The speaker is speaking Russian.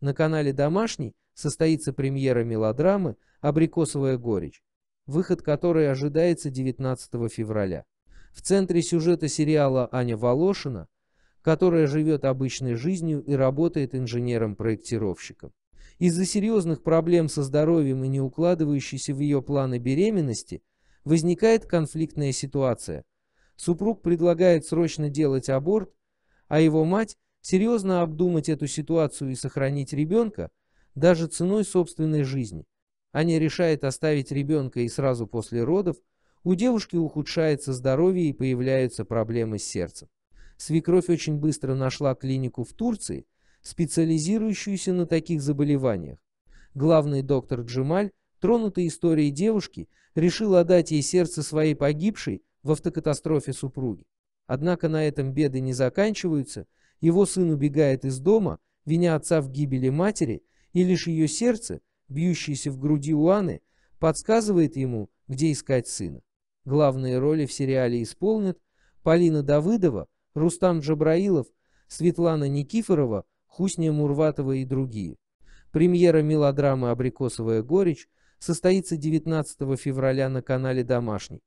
На канале «Домашний» состоится премьера мелодрамы «Абрикосовая горечь», выход которой ожидается 19 февраля. В центре сюжета сериала Аня Волошина, которая живет обычной жизнью и работает инженером-проектировщиком. Из-за серьезных проблем со здоровьем и не укладывающейся в ее планы беременности возникает конфликтная ситуация. Супруг предлагает срочно делать аборт, а его мать – серьезно обдумать эту ситуацию и сохранить ребенка, даже ценой собственной жизни. а не решает оставить ребенка и сразу после родов, у девушки ухудшается здоровье и появляются проблемы с сердцем. Свекровь очень быстро нашла клинику в Турции, специализирующуюся на таких заболеваниях. Главный доктор Джемаль, тронутый историей девушки, решил отдать ей сердце своей погибшей в автокатастрофе супруги. Однако на этом беды не заканчиваются – его сын убегает из дома, виня отца в гибели матери, и лишь ее сердце, бьющееся в груди Уаны, подсказывает ему, где искать сына. Главные роли в сериале исполнят Полина Давыдова, Рустам Джабраилов, Светлана Никифорова, Хусня Мурватова и другие. Премьера мелодрамы «Абрикосовая горечь» состоится 19 февраля на канале «Домашний».